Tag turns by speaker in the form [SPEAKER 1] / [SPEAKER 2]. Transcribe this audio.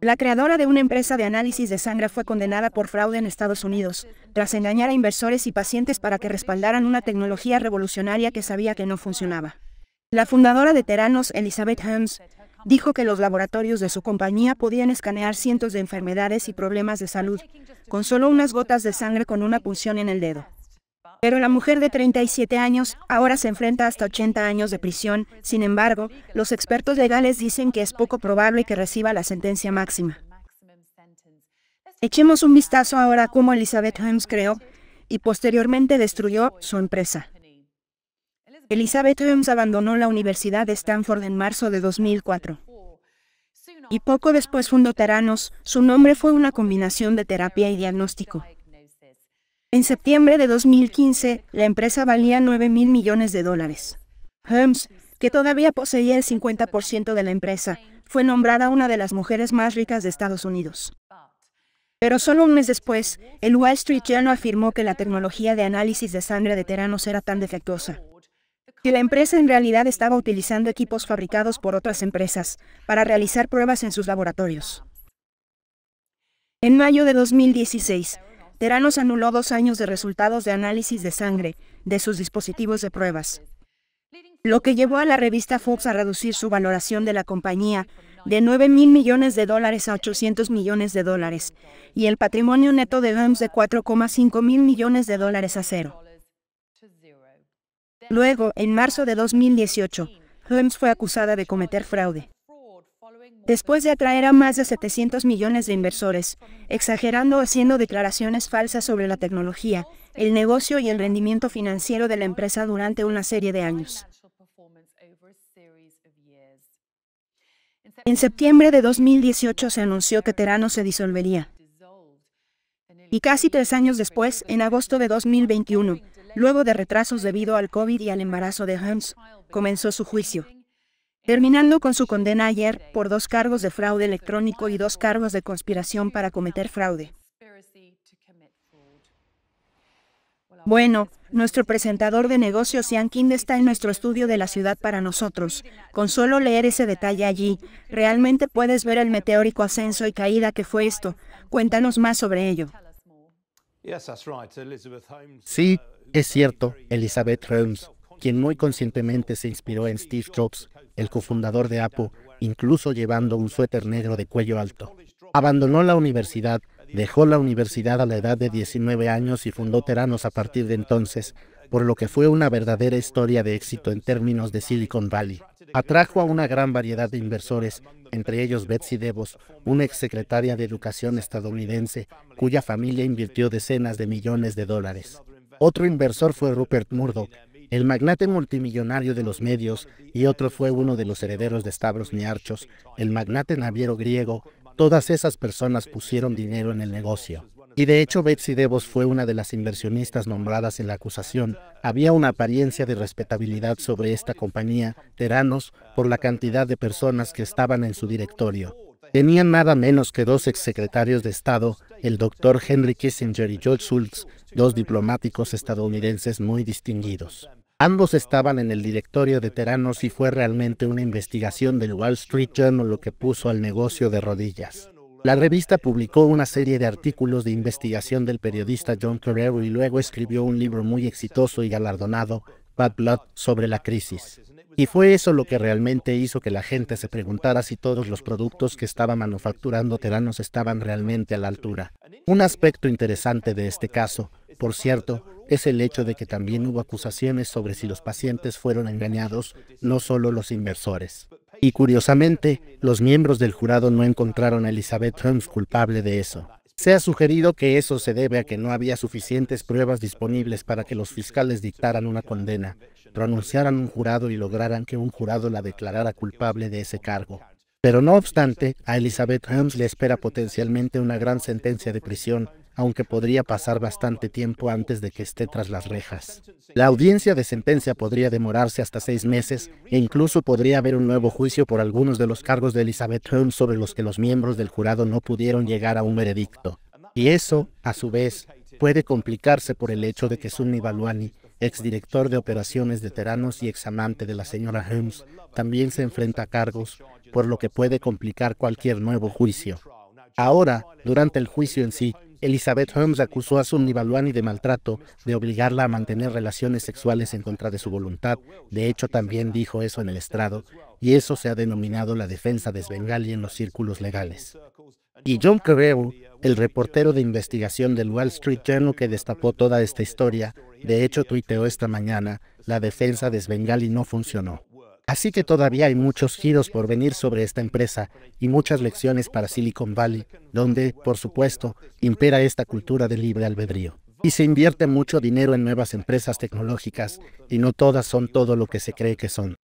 [SPEAKER 1] La creadora de una empresa de análisis de sangre fue condenada por fraude en Estados Unidos, tras engañar a inversores y pacientes para que respaldaran una tecnología revolucionaria que sabía que no funcionaba. La fundadora de Teranos, Elizabeth Holmes, dijo que los laboratorios de su compañía podían escanear cientos de enfermedades y problemas de salud, con solo unas gotas de sangre con una punción en el dedo. Pero la mujer de 37 años ahora se enfrenta hasta 80 años de prisión. Sin embargo, los expertos legales dicen que es poco probable que reciba la sentencia máxima. Echemos un vistazo ahora a cómo Elizabeth Holmes creó y posteriormente destruyó su empresa. Elizabeth Holmes abandonó la Universidad de Stanford en marzo de 2004. Y poco después fundó Teranos, su nombre fue una combinación de terapia y diagnóstico. En septiembre de 2015, la empresa valía 9 mil millones de dólares. Hermes, que todavía poseía el 50% de la empresa, fue nombrada una de las mujeres más ricas de Estados Unidos. Pero solo un mes después, el Wall Street Journal afirmó que la tecnología de análisis de sangre de teranos era tan defectuosa que la empresa en realidad estaba utilizando equipos fabricados por otras empresas para realizar pruebas en sus laboratorios. En mayo de 2016, Teranos anuló dos años de resultados de análisis de sangre de sus dispositivos de pruebas, lo que llevó a la revista Fox a reducir su valoración de la compañía de 9 mil millones de dólares a 800 millones de dólares y el patrimonio neto de BEMS de 4,5 mil millones de dólares a cero. Luego, en marzo de 2018, Holmes fue acusada de cometer fraude después de atraer a más de 700 millones de inversores, exagerando o haciendo declaraciones falsas sobre la tecnología, el negocio y el rendimiento financiero de la empresa durante una serie de años. En septiembre de 2018 se anunció que Terano se disolvería. Y casi tres años después, en agosto de 2021, luego de retrasos debido al COVID y al embarazo de Hans, comenzó su juicio terminando con su condena ayer por dos cargos de fraude electrónico y dos cargos de conspiración para cometer fraude. Bueno, nuestro presentador de negocios Ian Kind está en nuestro estudio de la ciudad para nosotros. Con solo leer ese detalle allí, realmente puedes ver el meteórico ascenso y caída que fue esto. Cuéntanos más sobre ello. Sí, uh,
[SPEAKER 2] es cierto, Elizabeth Holmes, quien muy conscientemente se inspiró en Steve Jobs, el cofundador de Apo, incluso llevando un suéter negro de cuello alto. Abandonó la universidad, dejó la universidad a la edad de 19 años y fundó Teranos a partir de entonces, por lo que fue una verdadera historia de éxito en términos de Silicon Valley. Atrajo a una gran variedad de inversores, entre ellos Betsy DeVos, una exsecretaria de Educación estadounidense, cuya familia invirtió decenas de millones de dólares. Otro inversor fue Rupert Murdoch, el magnate multimillonario de los medios y otro fue uno de los herederos de Stavros Niarchos, el magnate naviero griego, todas esas personas pusieron dinero en el negocio. Y de hecho Betsy Devos fue una de las inversionistas nombradas en la acusación. Había una apariencia de respetabilidad sobre esta compañía, Teranos, por la cantidad de personas que estaban en su directorio. Tenían nada menos que dos exsecretarios de Estado, el doctor Henry Kissinger y George Schultz, dos diplomáticos estadounidenses muy distinguidos. Ambos estaban en el directorio de Teranos y fue realmente una investigación del Wall Street Journal lo que puso al negocio de rodillas. La revista publicó una serie de artículos de investigación del periodista John Carrero y luego escribió un libro muy exitoso y galardonado, Bad Blood, sobre la crisis. Y fue eso lo que realmente hizo que la gente se preguntara si todos los productos que estaba manufacturando Teranos estaban realmente a la altura. Un aspecto interesante de este caso, por cierto, es el hecho de que también hubo acusaciones sobre si los pacientes fueron engañados, no solo los inversores. Y curiosamente, los miembros del jurado no encontraron a Elizabeth Holmes culpable de eso. Se ha sugerido que eso se debe a que no había suficientes pruebas disponibles para que los fiscales dictaran una condena, pronunciaran un jurado y lograran que un jurado la declarara culpable de ese cargo. Pero no obstante, a Elizabeth Holmes le espera potencialmente una gran sentencia de prisión aunque podría pasar bastante tiempo antes de que esté tras las rejas. La audiencia de sentencia podría demorarse hasta seis meses e incluso podría haber un nuevo juicio por algunos de los cargos de Elizabeth Holmes sobre los que los miembros del jurado no pudieron llegar a un veredicto. Y eso, a su vez, puede complicarse por el hecho de que Sunni Baluani, exdirector de operaciones de Teranos y examante de la señora Holmes, también se enfrenta a cargos, por lo que puede complicar cualquier nuevo juicio. Ahora, durante el juicio en sí, Elizabeth Holmes acusó a Sumni Balwani de maltrato, de obligarla a mantener relaciones sexuales en contra de su voluntad. De hecho, también dijo eso en el estrado, y eso se ha denominado la defensa de Svengali en los círculos legales. Y John Carew, el reportero de investigación del Wall Street Journal que destapó toda esta historia, de hecho tuiteó esta mañana, la defensa de Svengali no funcionó. Así que todavía hay muchos giros por venir sobre esta empresa y muchas lecciones para Silicon Valley, donde, por supuesto, impera esta cultura de libre albedrío. Y se invierte mucho dinero en nuevas empresas tecnológicas, y no todas son todo lo que se cree que son.